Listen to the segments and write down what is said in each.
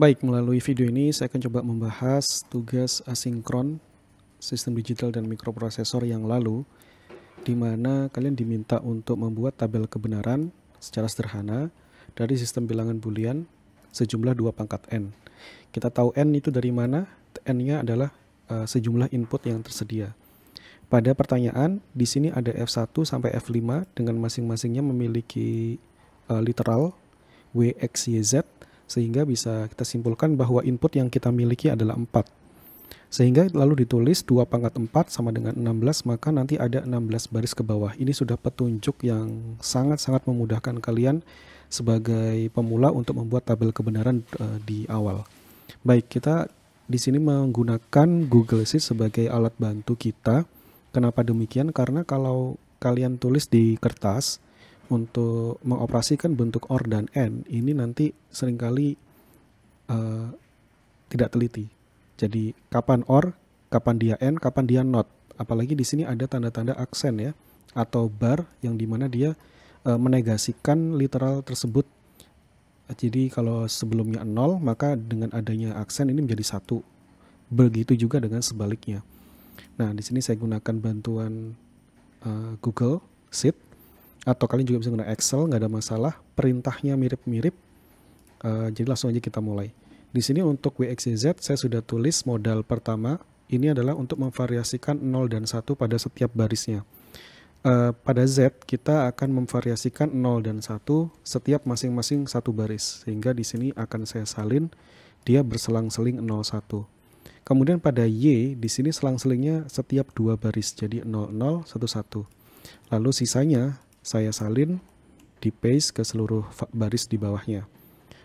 Baik, melalui video ini saya akan coba membahas tugas asinkron sistem digital dan mikroprosesor yang lalu di mana kalian diminta untuk membuat tabel kebenaran secara sederhana dari sistem bilangan boolean sejumlah dua pangkat n. Kita tahu n itu dari mana? n-nya adalah uh, sejumlah input yang tersedia. Pada pertanyaan, di sini ada F1 sampai F5 dengan masing-masingnya memiliki uh, literal W, X, Y, Z sehingga bisa kita simpulkan bahwa input yang kita miliki adalah 4. Sehingga lalu ditulis 2 pangkat 4 sama dengan 16, maka nanti ada 16 baris ke bawah. Ini sudah petunjuk yang sangat-sangat memudahkan kalian sebagai pemula untuk membuat tabel kebenaran uh, di awal. Baik, kita di sini menggunakan Google Sheet sebagai alat bantu kita. Kenapa demikian? Karena kalau kalian tulis di kertas, untuk mengoperasikan bentuk OR dan n ini nanti seringkali uh, tidak teliti. Jadi kapan OR, kapan dia n, kapan dia NOT. Apalagi di sini ada tanda-tanda aksen ya, atau bar yang dimana dia uh, menegasikan literal tersebut. Jadi kalau sebelumnya 0, maka dengan adanya aksen ini menjadi satu. Begitu juga dengan sebaliknya. Nah, di sini saya gunakan bantuan uh, Google Sheet atau kalian juga bisa menggunakan Excel nggak ada masalah perintahnya mirip-mirip uh, jadi langsung aja kita mulai di sini untuk WXYZ saya sudah tulis modal pertama ini adalah untuk memvariasikan 0 dan 1 pada setiap barisnya uh, pada Z kita akan memvariasikan 0 dan 1 setiap masing-masing satu baris sehingga di sini akan saya salin dia berselang-seling 01 kemudian pada Y di sini selang-selingnya setiap dua baris jadi satu satu lalu sisanya saya salin di paste ke seluruh baris di bawahnya.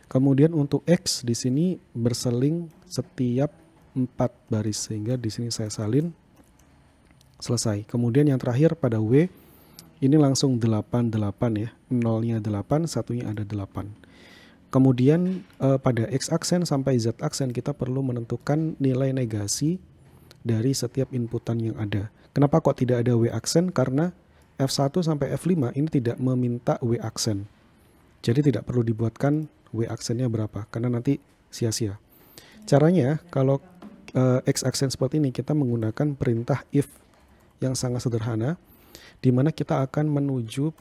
Kemudian untuk X di sini berseling setiap 4 baris sehingga di sini saya salin selesai. Kemudian yang terakhir pada W ini langsung delapan ya. Nolnya 8, satunya ada 8. Kemudian eh, pada X aksen sampai Z aksen kita perlu menentukan nilai negasi dari setiap inputan yang ada. Kenapa kok tidak ada W aksen? Karena F1 sampai F5 ini tidak meminta W aksen. Jadi tidak perlu dibuatkan W aksennya berapa karena nanti sia-sia. Caranya kalau uh, X aksen seperti ini kita menggunakan perintah if yang sangat sederhana di mana kita akan menuju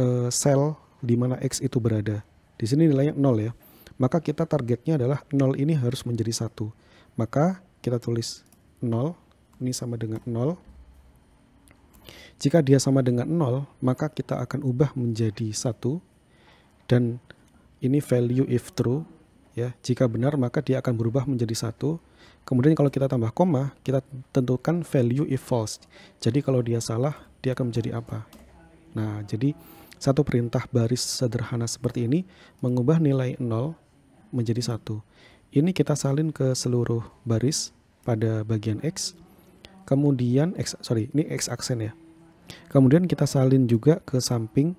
uh, sel di mana X itu berada. Di sini nilainya 0 ya. Maka kita targetnya adalah 0 ini harus menjadi satu. Maka kita tulis 0 ini sama dengan 0 jika dia sama dengan 0, maka kita akan ubah menjadi satu dan ini value if true ya. Jika benar maka dia akan berubah menjadi satu. Kemudian kalau kita tambah koma, kita tentukan value if false. Jadi kalau dia salah, dia akan menjadi apa? Nah, jadi satu perintah baris sederhana seperti ini mengubah nilai 0 menjadi satu. Ini kita salin ke seluruh baris pada bagian X. Kemudian X sorry, ini X aksen ya. Kemudian kita salin juga ke samping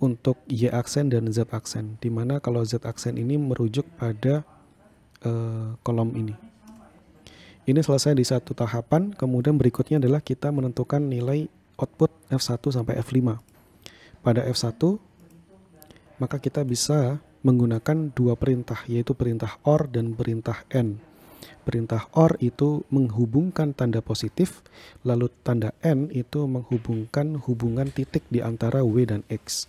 untuk Y aksen dan Z aksen, dimana kalau Z aksen ini merujuk pada uh, kolom ini. Ini selesai di satu tahapan, kemudian berikutnya adalah kita menentukan nilai output F1 sampai F5. Pada F1, maka kita bisa menggunakan dua perintah, yaitu perintah OR dan perintah n. Perintah OR itu menghubungkan tanda positif, lalu tanda n itu menghubungkan hubungan titik di antara W dan X.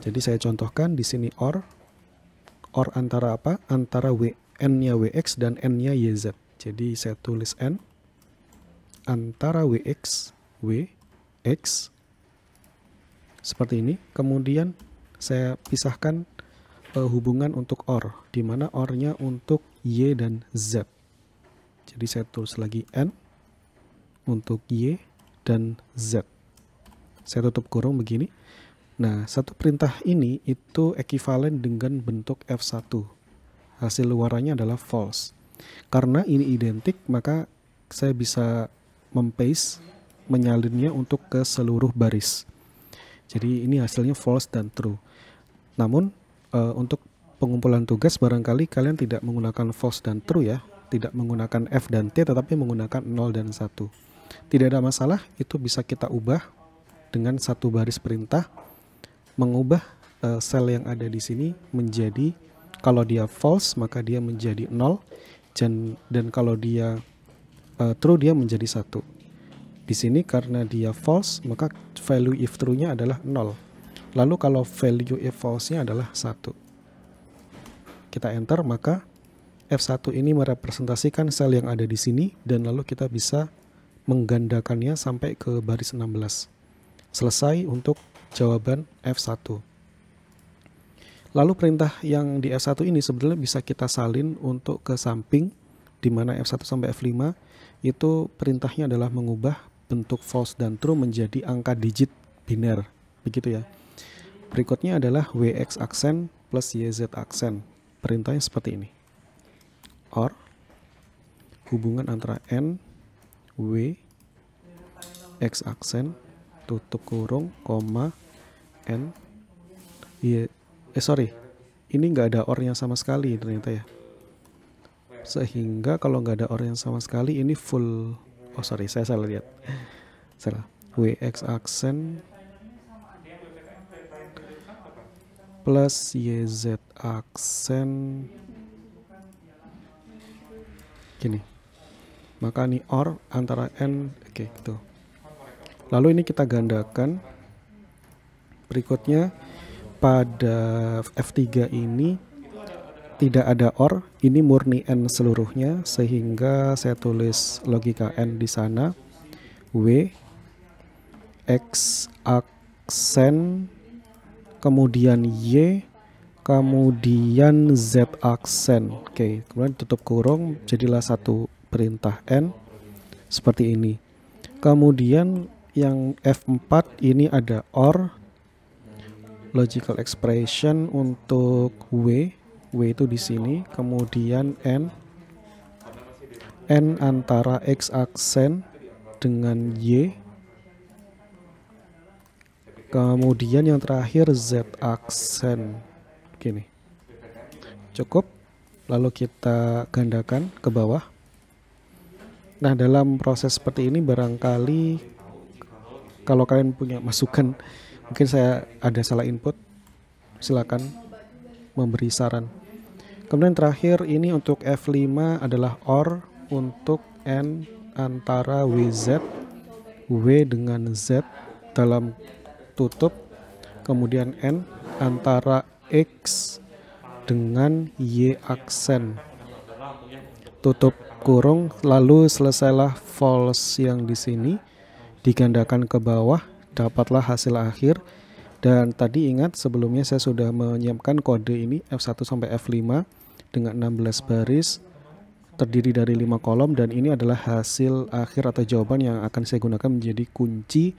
Jadi saya contohkan di sini OR, OR antara apa? Antara W, N-nya WX dan N-nya YZ. Jadi saya tulis N antara WX, W, X, seperti ini. Kemudian saya pisahkan eh, hubungan untuk OR, di mana OR-nya untuk Y dan Z. Jadi saya tulis lagi N untuk Y dan Z. Saya tutup kurung begini. Nah, satu perintah ini itu ekivalen dengan bentuk F1. Hasil luarannya adalah false. Karena ini identik, maka saya bisa mempaste menyalinnya untuk ke seluruh baris. Jadi ini hasilnya false dan true. Namun e, untuk pengumpulan tugas barangkali kalian tidak menggunakan false dan true ya tidak menggunakan F dan T tetapi menggunakan 0 dan 1. Tidak ada masalah, itu bisa kita ubah dengan satu baris perintah mengubah uh, sel yang ada di sini menjadi kalau dia false maka dia menjadi 0 dan dan kalau dia uh, true dia menjadi 1. Di sini karena dia false maka value if true-nya adalah 0. Lalu kalau value if false-nya adalah 1. Kita enter maka F1 ini merepresentasikan sel yang ada di sini dan lalu kita bisa menggandakannya sampai ke baris 16. Selesai untuk jawaban F1. Lalu perintah yang di F1 ini sebenarnya bisa kita salin untuk ke samping di mana F1 sampai F5 itu perintahnya adalah mengubah bentuk false dan true menjadi angka digit biner begitu ya. Berikutnya adalah WX aksen plus YZ aksen. Perintahnya seperti ini. OR hubungan antara N, W, X aksen, tutup kurung, koma, N, Y, iya, eh sorry, ini nggak ada OR yang sama sekali ternyata ya. Sehingga kalau nggak ada OR yang sama sekali ini full, oh sorry saya salah lihat, salah, w x aksen plus y z aksen gini maka ini OR antara N oke okay, gitu lalu ini kita gandakan berikutnya pada F3 ini tidak ada OR ini murni N seluruhnya sehingga saya tulis logika N di sana W X aksen kemudian Y kemudian Z aksen oke kemudian tutup kurung jadilah satu perintah N seperti ini kemudian yang F4 ini ada OR logical expression untuk W W itu di sini kemudian N N antara X aksen dengan Y kemudian yang terakhir Z aksen gini cukup lalu kita gandakan ke bawah nah dalam proses seperti ini barangkali kalau kalian punya masukan mungkin saya ada salah input silakan memberi saran kemudian terakhir ini untuk F5 adalah OR untuk N antara WZ W dengan Z dalam tutup kemudian N antara X dengan Y aksen tutup kurung lalu selesailah false yang di sini digandakan ke bawah dapatlah hasil akhir dan tadi ingat sebelumnya saya sudah menyiapkan kode ini F1 sampai F5 dengan 16 baris terdiri dari 5 kolom dan ini adalah hasil akhir atau jawaban yang akan saya gunakan menjadi kunci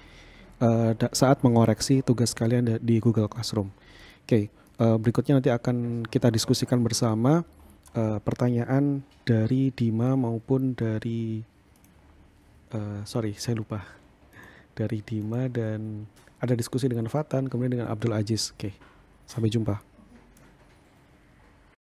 uh, saat mengoreksi tugas kalian di Google Classroom. Oke. Okay. Eh, berikutnya nanti akan kita diskusikan bersama uh, pertanyaan dari Dima maupun dari uh, sorry saya lupa dari Dima dan ada diskusi dengan Fatan kemudian dengan Abdul Aziz. Oke, okay. sampai jumpa.